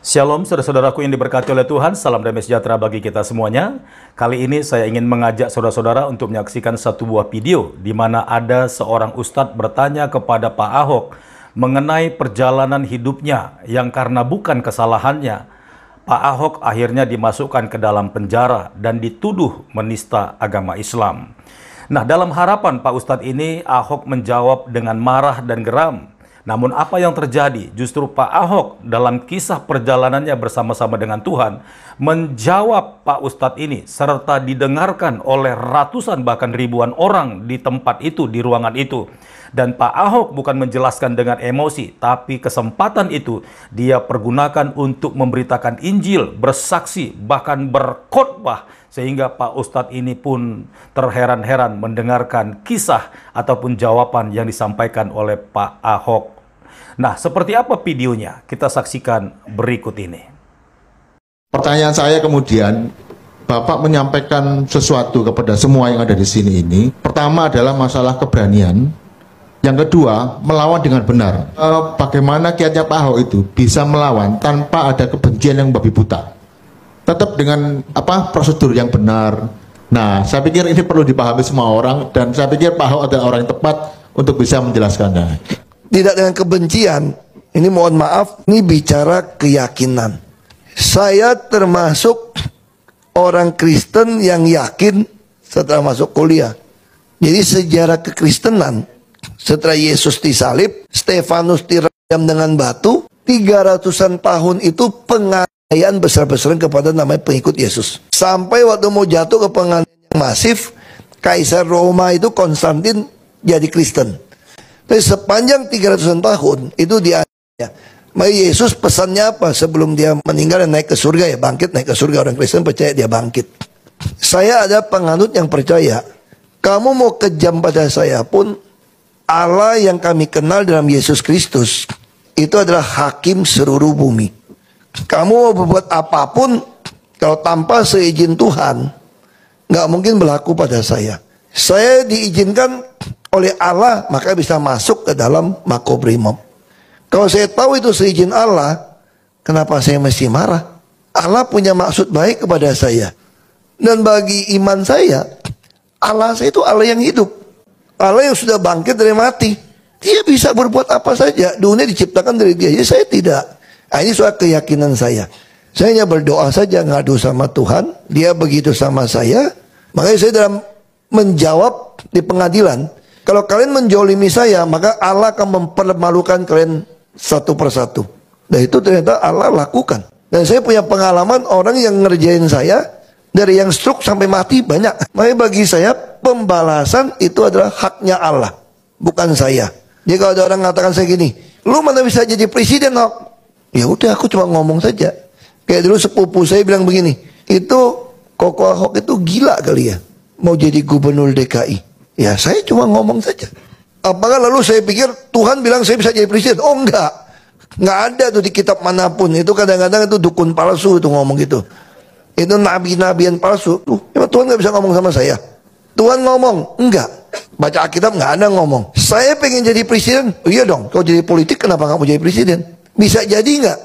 Shalom saudara-saudaraku yang diberkati oleh Tuhan, salam damai sejahtera bagi kita semuanya. Kali ini saya ingin mengajak saudara-saudara untuk menyaksikan satu buah video di mana ada seorang ustadz bertanya kepada Pak Ahok mengenai perjalanan hidupnya yang karena bukan kesalahannya, Pak Ahok akhirnya dimasukkan ke dalam penjara dan dituduh menista agama Islam. Nah, dalam harapan Pak Ustadz ini, Ahok menjawab dengan marah dan geram namun apa yang terjadi? Justru Pak Ahok dalam kisah perjalanannya bersama-sama dengan Tuhan menjawab Pak Ustadz ini serta didengarkan oleh ratusan bahkan ribuan orang di tempat itu, di ruangan itu. Dan Pak Ahok bukan menjelaskan dengan emosi, tapi kesempatan itu dia pergunakan untuk memberitakan Injil, bersaksi, bahkan berkhotbah sehingga Pak Ustadz ini pun terheran-heran mendengarkan kisah ataupun jawaban yang disampaikan oleh Pak Ahok. Nah, seperti apa videonya? Kita saksikan berikut ini. Pertanyaan saya kemudian, Bapak menyampaikan sesuatu kepada semua yang ada di sini ini. Pertama adalah masalah keberanian. Yang kedua, melawan dengan benar. Eh, bagaimana kiatnya Pak Ahok itu bisa melawan tanpa ada kebencian yang babi buta? tetap dengan apa prosedur yang benar. Nah, saya pikir ini perlu dipahami semua orang dan saya pikir Pak Ahok adalah orang yang tepat untuk bisa menjelaskannya. Tidak dengan kebencian, ini mohon maaf, ini bicara keyakinan. Saya termasuk orang Kristen yang yakin setelah masuk kuliah. Jadi sejarah kekristenan setelah Yesus disalib, Stefanus dirajam dengan batu, 300-an tahun itu pengaruh penganiayaan besar-besaran kepada nama pengikut Yesus. Sampai waktu mau jatuh ke penganiayaan masif, Kaisar Roma itu Konstantin jadi Kristen. Tapi sepanjang 300 tahun itu dia ya, Mari Yesus pesannya apa sebelum dia meninggal dan naik ke surga ya bangkit naik ke surga orang Kristen percaya dia bangkit. Saya ada penganut yang percaya kamu mau kejam pada saya pun Allah yang kami kenal dalam Yesus Kristus itu adalah hakim seluruh bumi. Kamu mau berbuat apapun kalau tanpa seizin Tuhan, nggak mungkin berlaku pada saya. Saya diizinkan oleh Allah maka bisa masuk ke dalam makobrimob. Kalau saya tahu itu seizin Allah, kenapa saya mesti marah? Allah punya maksud baik kepada saya. Dan bagi iman saya, Allah saya itu Allah yang hidup. Allah yang sudah bangkit dari mati. Dia bisa berbuat apa saja. Dunia diciptakan dari dia. Jadi saya tidak. Nah, ini soal keyakinan saya. Saya hanya berdoa saja ngadu sama Tuhan. Dia begitu sama saya. Makanya saya dalam menjawab di pengadilan. Kalau kalian menjolimi saya, maka Allah akan mempermalukan kalian satu persatu. Dan itu ternyata Allah lakukan. Dan saya punya pengalaman orang yang ngerjain saya. Dari yang stroke sampai mati banyak. Makanya bagi saya pembalasan itu adalah haknya Allah. Bukan saya. Jadi kalau ada orang mengatakan saya gini. Lu mana bisa jadi presiden Ya udah aku cuma ngomong saja. Kayak dulu sepupu saya bilang begini, itu Koko Ahok itu gila kali ya. Mau jadi gubernur DKI. Ya saya cuma ngomong saja. Apakah lalu saya pikir Tuhan bilang saya bisa jadi presiden? Oh enggak. Enggak ada tuh di kitab manapun. Itu kadang-kadang itu dukun palsu itu ngomong gitu. Itu nabi-nabian palsu. Tuh, emang Tuhan nggak bisa ngomong sama saya. Tuhan ngomong, enggak. Baca Alkitab nggak ada ngomong. Saya pengen jadi presiden. Iya dong, kau jadi politik kenapa kamu jadi presiden? Bisa jadi nggak?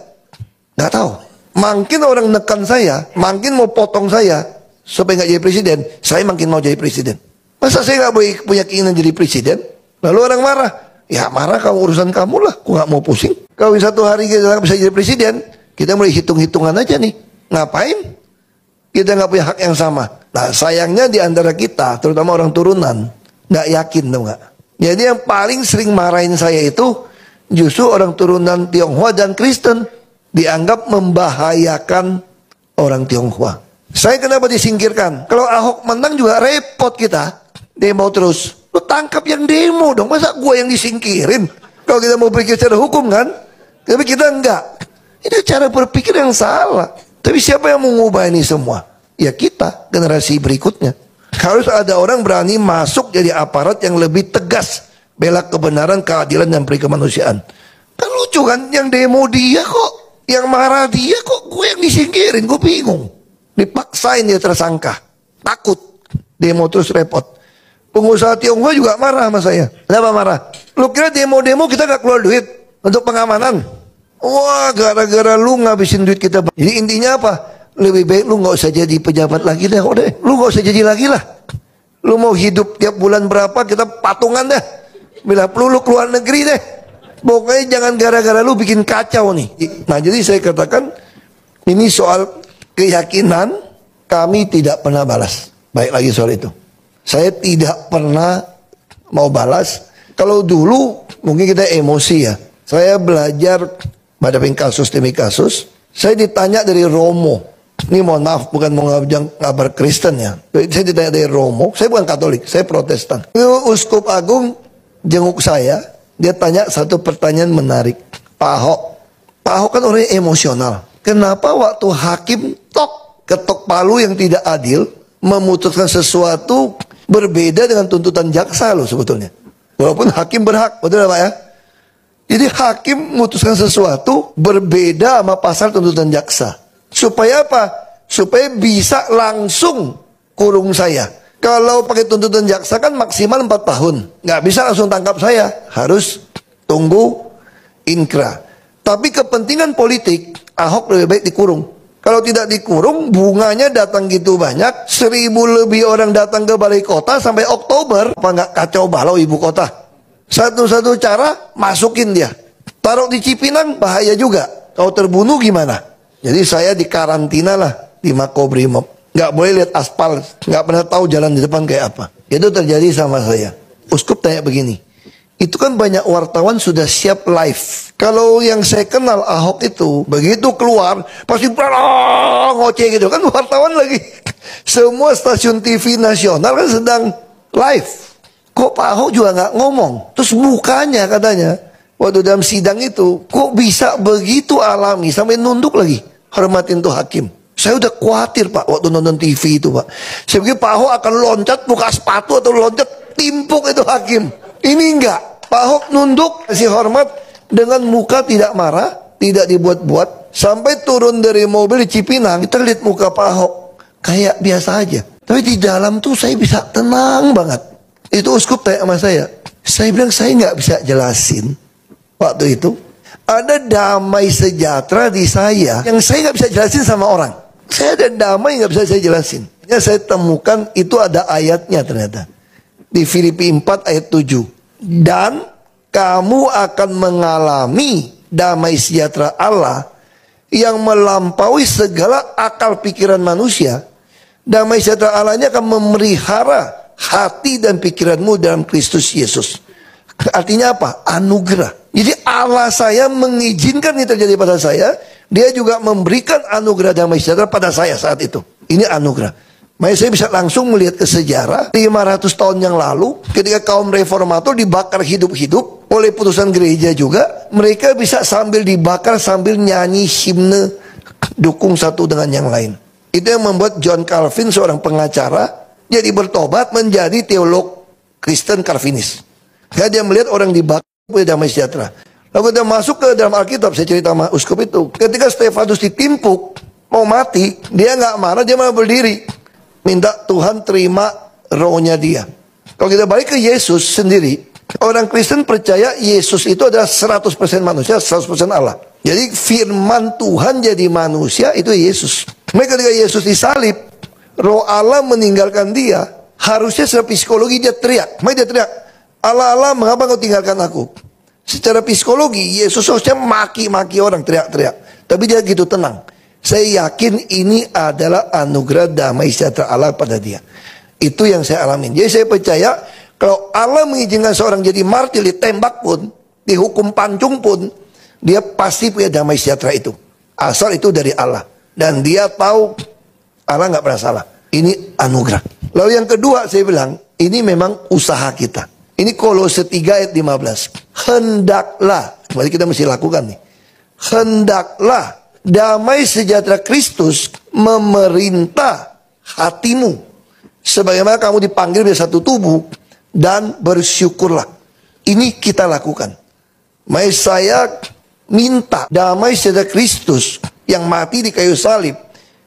Nggak tahu. Makin orang nekan saya, makin mau potong saya supaya nggak jadi presiden, saya makin mau jadi presiden. Masa saya nggak punya keinginan jadi presiden? Lalu orang marah. Ya marah kamu urusan kamu lah, aku nggak mau pusing. Kalau satu hari kita bisa jadi presiden, kita mulai hitung-hitungan aja nih. Ngapain? Kita nggak punya hak yang sama. Nah sayangnya di antara kita, terutama orang turunan, nggak yakin tuh nggak. Jadi yang paling sering marahin saya itu Justru orang turunan Tionghoa dan Kristen dianggap membahayakan orang Tionghoa. Saya kenapa disingkirkan? Kalau Ahok menang juga repot kita. Demo terus. Lu tangkap yang demo dong. Masa gue yang disingkirin? Kalau kita mau berpikir secara hukum kan? Tapi kita enggak. Ini cara berpikir yang salah. Tapi siapa yang mengubah ini semua? Ya kita, generasi berikutnya. Harus ada orang berani masuk jadi aparat yang lebih tegas bela kebenaran, keadilan dan peri kemanusiaan. Kan lucu kan yang demo dia kok, yang marah dia kok gue yang disingkirin, gue bingung. Dipaksain dia tersangka, takut demo terus repot. Pengusaha Tionghoa juga marah sama saya. Kenapa marah? Lu kira demo-demo kita gak keluar duit untuk pengamanan? Wah gara-gara lu ngabisin duit kita. Jadi intinya apa? Lebih baik lu gak usah jadi pejabat lagi deh. Udah, lu gak usah jadi lagi lah. Lu mau hidup tiap bulan berapa kita patungan deh. Bila perlu lu keluar negeri deh. Pokoknya jangan gara-gara lu bikin kacau nih. Nah jadi saya katakan ini soal keyakinan kami tidak pernah balas. Baik lagi soal itu. Saya tidak pernah mau balas. Kalau dulu mungkin kita emosi ya. Saya belajar pada kasus demi kasus. Saya ditanya dari Romo. Ini mohon maaf bukan mau kabar Kristen ya. Saya ditanya dari Romo. Saya bukan Katolik, saya Protestan. Uskup Agung jenguk saya, dia tanya satu pertanyaan menarik. Pak Ahok, Pak Ahok kan orangnya emosional. Kenapa waktu hakim tok ketok palu yang tidak adil memutuskan sesuatu berbeda dengan tuntutan jaksa loh sebetulnya. Walaupun hakim berhak, betul ya Pak ya? Jadi hakim memutuskan sesuatu berbeda sama pasal tuntutan jaksa. Supaya apa? Supaya bisa langsung kurung saya kalau pakai tuntutan jaksa kan maksimal 4 tahun. Nggak bisa langsung tangkap saya. Harus tunggu inkra. Tapi kepentingan politik, Ahok lebih baik dikurung. Kalau tidak dikurung, bunganya datang gitu banyak. Seribu lebih orang datang ke balai kota sampai Oktober. Apa nggak kacau balau ibu kota? Satu-satu cara, masukin dia. Taruh di Cipinang, bahaya juga. Kalau terbunuh gimana? Jadi saya dikarantina lah di Makobrimob nggak boleh lihat aspal, nggak pernah tahu jalan di depan kayak apa. Itu terjadi sama saya. Uskup tanya begini, itu kan banyak wartawan sudah siap live. Kalau yang saya kenal Ahok itu, begitu keluar, pasti ngoceh gitu. Kan wartawan lagi. Semua stasiun TV nasional kan sedang live. Kok Pak Ahok juga nggak ngomong? Terus bukanya katanya, waktu dalam sidang itu, kok bisa begitu alami sampai nunduk lagi? Hormatin tuh hakim. Saya udah khawatir Pak waktu nonton TV itu Pak. Saya pikir Pak Ahok akan loncat buka sepatu atau loncat timpuk itu hakim. Ini enggak. Pak Ahok nunduk kasih hormat dengan muka tidak marah, tidak dibuat-buat. Sampai turun dari mobil di Cipinang, kita lihat muka Pak Ahok kayak biasa aja. Tapi di dalam tuh saya bisa tenang banget. Itu uskup tanya sama saya. Saya bilang saya nggak bisa jelasin waktu itu. Ada damai sejahtera di saya yang saya nggak bisa jelasin sama orang. Saya ada damai nggak bisa saya jelasin. Ya saya temukan itu ada ayatnya ternyata. Di Filipi 4 ayat 7. Dan kamu akan mengalami damai sejahtera Allah yang melampaui segala akal pikiran manusia. Damai sejahtera Allah ini akan memelihara hati dan pikiranmu dalam Kristus Yesus. Artinya apa? Anugerah. Jadi Allah saya mengizinkan ini terjadi pada saya. Dia juga memberikan anugerah damai sejahtera pada saya saat itu. Ini anugerah. Makanya saya bisa langsung melihat ke sejarah 500 tahun yang lalu ketika kaum reformator dibakar hidup-hidup oleh putusan gereja juga mereka bisa sambil dibakar sambil nyanyi himne dukung satu dengan yang lain. Itu yang membuat John Calvin seorang pengacara jadi bertobat menjadi teolog Kristen Calvinis. Saya dia melihat orang dibakar punya damai sejahtera. Lalu dia masuk ke dalam Alkitab, saya cerita sama uskup itu. Ketika Stefanus ditimpuk, mau mati, dia nggak marah, dia malah berdiri. Minta Tuhan terima rohnya dia. Kalau kita balik ke Yesus sendiri, orang Kristen percaya Yesus itu adalah 100% manusia, 100% Allah. Jadi firman Tuhan jadi manusia itu Yesus. Mereka ketika Yesus disalib, roh Allah meninggalkan dia, harusnya secara psikologi dia teriak. Mereka dia teriak, Allah ala mengapa kau tinggalkan aku? Secara psikologi Yesus harusnya maki-maki orang teriak-teriak. Tapi dia gitu tenang. Saya yakin ini adalah anugerah damai sejahtera Allah pada dia. Itu yang saya alamin. Jadi saya percaya kalau Allah mengizinkan seorang jadi martir ditembak pun, dihukum pancung pun, dia pasti punya damai sejahtera itu. Asal itu dari Allah. Dan dia tahu Allah nggak pernah salah. Ini anugerah. Lalu yang kedua saya bilang, ini memang usaha kita. Ini kolose 3 ayat 15. Hendaklah, kembali kita mesti lakukan nih. Hendaklah damai sejahtera Kristus memerintah hatimu. Sebagaimana kamu dipanggil dari satu tubuh dan bersyukurlah. Ini kita lakukan. Mai saya minta damai sejahtera Kristus yang mati di kayu salib.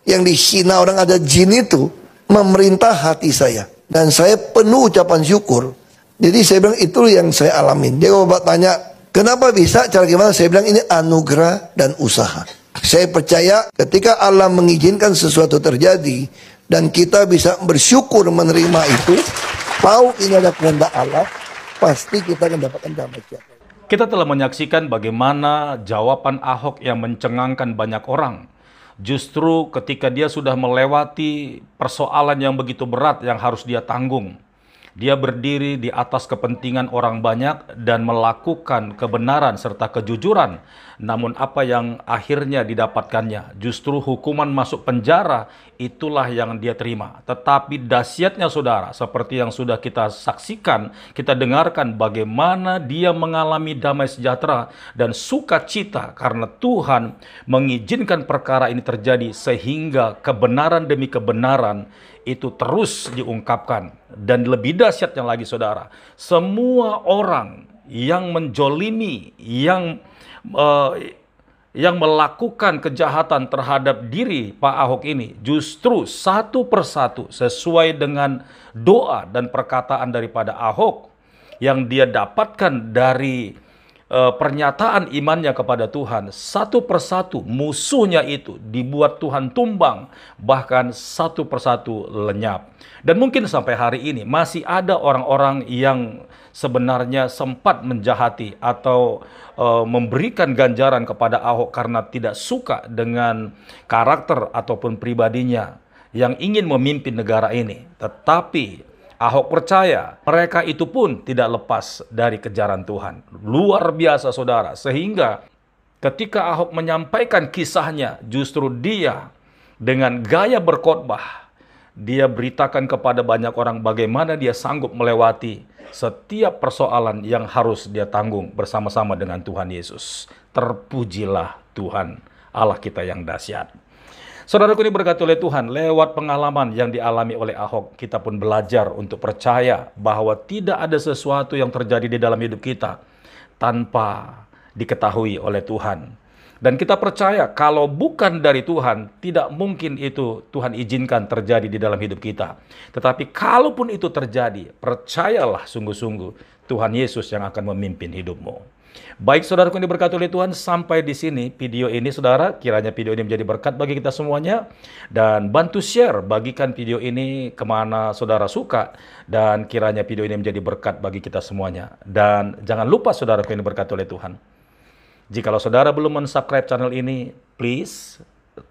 Yang dihina orang ada jin itu memerintah hati saya. Dan saya penuh ucapan syukur jadi saya bilang itu yang saya alamin. Dia kalau bapak tanya, kenapa bisa? Cara gimana? Saya bilang ini anugerah dan usaha. Saya percaya ketika Allah mengizinkan sesuatu terjadi dan kita bisa bersyukur menerima itu, tahu ini ada kehendak Allah, pasti kita akan mendapatkan damai Kita telah menyaksikan bagaimana jawaban Ahok yang mencengangkan banyak orang. Justru ketika dia sudah melewati persoalan yang begitu berat yang harus dia tanggung. Dia berdiri di atas kepentingan orang banyak dan melakukan kebenaran serta kejujuran. Namun apa yang akhirnya didapatkannya? Justru hukuman masuk penjara itulah yang dia terima. Tetapi dahsyatnya saudara, seperti yang sudah kita saksikan, kita dengarkan bagaimana dia mengalami damai sejahtera dan sukacita karena Tuhan mengizinkan perkara ini terjadi sehingga kebenaran demi kebenaran itu terus diungkapkan. Dan lebih dahsyatnya lagi saudara, semua orang yang menjolimi, yang uh, yang melakukan kejahatan terhadap diri Pak Ahok ini justru satu persatu sesuai dengan doa dan perkataan daripada Ahok yang dia dapatkan dari Eh, pernyataan imannya kepada Tuhan satu persatu musuhnya itu dibuat Tuhan tumbang bahkan satu persatu lenyap dan mungkin sampai hari ini masih ada orang-orang yang sebenarnya sempat menjahati atau e, memberikan ganjaran kepada Ahok karena tidak suka dengan karakter ataupun pribadinya yang ingin memimpin negara ini tetapi Ahok percaya mereka itu pun tidak lepas dari kejaran Tuhan. Luar biasa saudara. Sehingga ketika Ahok menyampaikan kisahnya justru dia dengan gaya berkhotbah dia beritakan kepada banyak orang bagaimana dia sanggup melewati setiap persoalan yang harus dia tanggung bersama-sama dengan Tuhan Yesus. Terpujilah Tuhan Allah kita yang dahsyat. Saudaraku ini berkati oleh Tuhan, lewat pengalaman yang dialami oleh Ahok, kita pun belajar untuk percaya bahwa tidak ada sesuatu yang terjadi di dalam hidup kita tanpa diketahui oleh Tuhan. Dan kita percaya kalau bukan dari Tuhan, tidak mungkin itu Tuhan izinkan terjadi di dalam hidup kita. Tetapi kalaupun itu terjadi, percayalah sungguh-sungguh Tuhan Yesus yang akan memimpin hidupmu. Baik saudaraku yang diberkati oleh Tuhan, sampai di sini video ini saudara, kiranya video ini menjadi berkat bagi kita semuanya. Dan bantu share, bagikan video ini kemana saudara suka. Dan kiranya video ini menjadi berkat bagi kita semuanya. Dan jangan lupa saudaraku yang diberkati oleh Tuhan. Jikalau saudara belum mensubscribe channel ini, please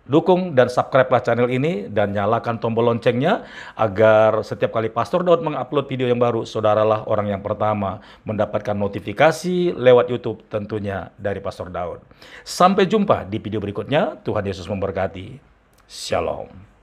dukung dan subscribe lah channel ini dan nyalakan tombol loncengnya agar setiap kali Pastor Daud mengupload video yang baru, saudaralah orang yang pertama mendapatkan notifikasi lewat YouTube tentunya dari Pastor Daud. Sampai jumpa di video berikutnya. Tuhan Yesus memberkati. Shalom.